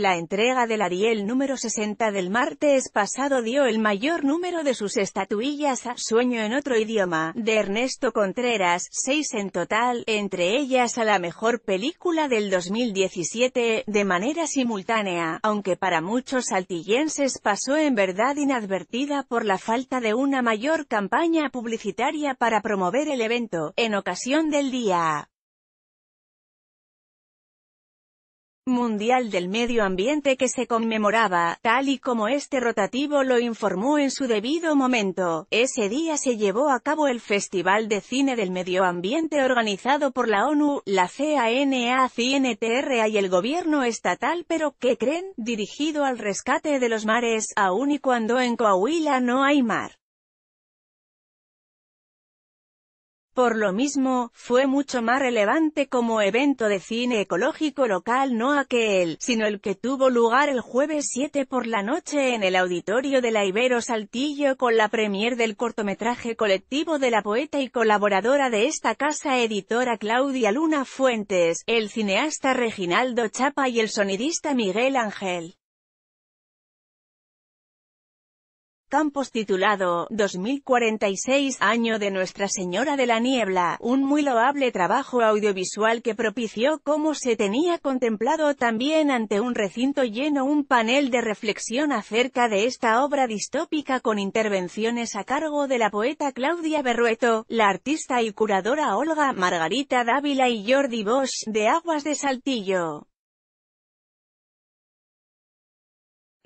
La entrega del Ariel número 60 del martes pasado dio el mayor número de sus estatuillas a Sueño en otro idioma, de Ernesto Contreras, seis en total, entre ellas a la mejor película del 2017, de manera simultánea, aunque para muchos saltillenses pasó en verdad inadvertida por la falta de una mayor campaña publicitaria para promover el evento, en ocasión del día. Mundial del Medio Ambiente que se conmemoraba, tal y como este rotativo lo informó en su debido momento. Ese día se llevó a cabo el Festival de Cine del Medio Ambiente organizado por la ONU, la CANA, CNTRA y el gobierno estatal pero, ¿qué creen? Dirigido al rescate de los mares, aun y cuando en Coahuila no hay mar. Por lo mismo, fue mucho más relevante como evento de cine ecológico local no aquel, sino el que tuvo lugar el jueves 7 por la noche en el auditorio de la Ibero Saltillo con la premier del cortometraje colectivo de la poeta y colaboradora de esta casa editora Claudia Luna Fuentes, el cineasta Reginaldo Chapa y el sonidista Miguel Ángel. Campos titulado 2046 Año de Nuestra Señora de la Niebla, un muy loable trabajo audiovisual que propició como se tenía contemplado también ante un recinto lleno un panel de reflexión acerca de esta obra distópica con intervenciones a cargo de la poeta Claudia Berrueto, la artista y curadora Olga Margarita Dávila y Jordi Bosch, de Aguas de Saltillo.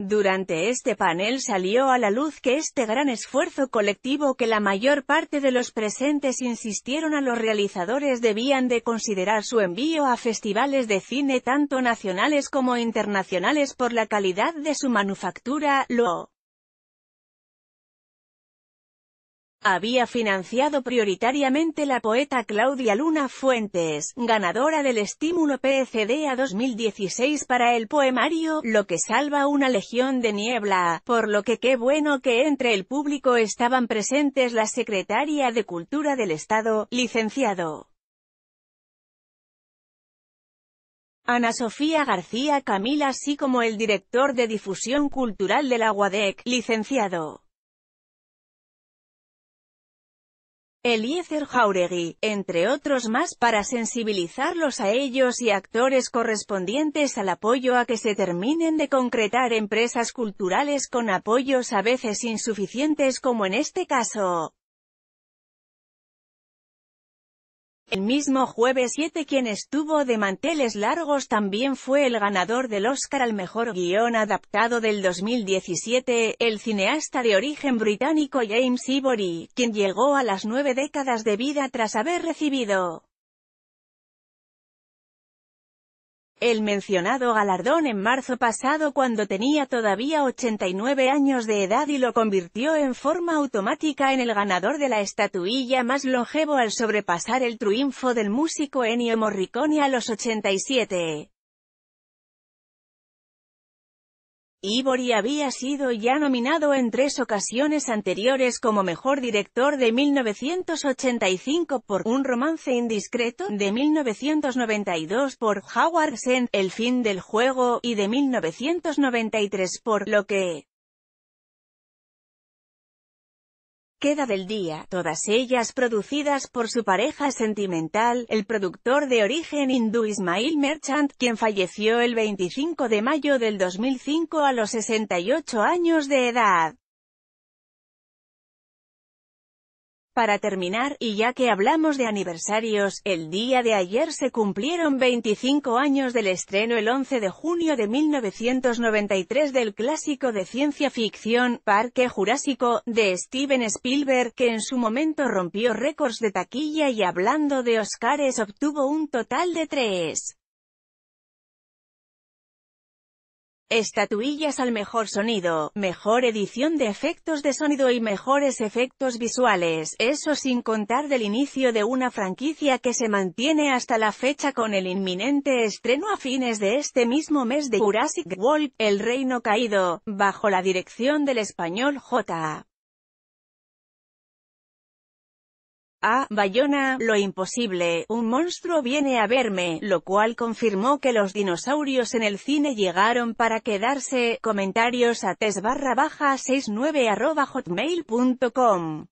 Durante este panel salió a la luz que este gran esfuerzo colectivo que la mayor parte de los presentes insistieron a los realizadores debían de considerar su envío a festivales de cine tanto nacionales como internacionales por la calidad de su manufactura, lo había financiado prioritariamente la poeta Claudia Luna Fuentes, ganadora del estímulo PCD a 2016 para el poemario Lo que salva una legión de niebla, por lo que qué bueno que entre el público estaban presentes la secretaria de Cultura del Estado, licenciado. Ana Sofía García Camila así como el director de difusión cultural del Aguadec, licenciado. Eliezer Jauregui, entre otros más, para sensibilizarlos a ellos y actores correspondientes al apoyo a que se terminen de concretar empresas culturales con apoyos a veces insuficientes como en este caso. El mismo jueves 7 quien estuvo de manteles largos también fue el ganador del Oscar al Mejor Guión Adaptado del 2017, el cineasta de origen británico James Ivory, quien llegó a las nueve décadas de vida tras haber recibido El mencionado galardón en marzo pasado cuando tenía todavía 89 años de edad y lo convirtió en forma automática en el ganador de la estatuilla más longevo al sobrepasar el triunfo del músico Ennio Morricone a los 87. Ivory había sido ya nominado en tres ocasiones anteriores como Mejor Director de 1985 por Un Romance Indiscreto, de 1992 por Howard Sen, El Fin del Juego, y de 1993 por Lo que queda del día, todas ellas producidas por su pareja sentimental, el productor de origen hindú Ismail Merchant, quien falleció el 25 de mayo del 2005 a los 68 años de edad. Para terminar, y ya que hablamos de aniversarios, el día de ayer se cumplieron 25 años del estreno el 11 de junio de 1993 del clásico de ciencia ficción, Parque Jurásico, de Steven Spielberg, que en su momento rompió récords de taquilla y hablando de Oscars obtuvo un total de tres. Estatuillas al mejor sonido, mejor edición de efectos de sonido y mejores efectos visuales, eso sin contar del inicio de una franquicia que se mantiene hasta la fecha con el inminente estreno a fines de este mismo mes de Jurassic World, El Reino Caído, bajo la dirección del español J. a Bayona, lo imposible, un monstruo viene a verme, lo cual confirmó que los dinosaurios en el cine llegaron para quedarse, comentarios a tes barra baja 69 arroba hotmail.com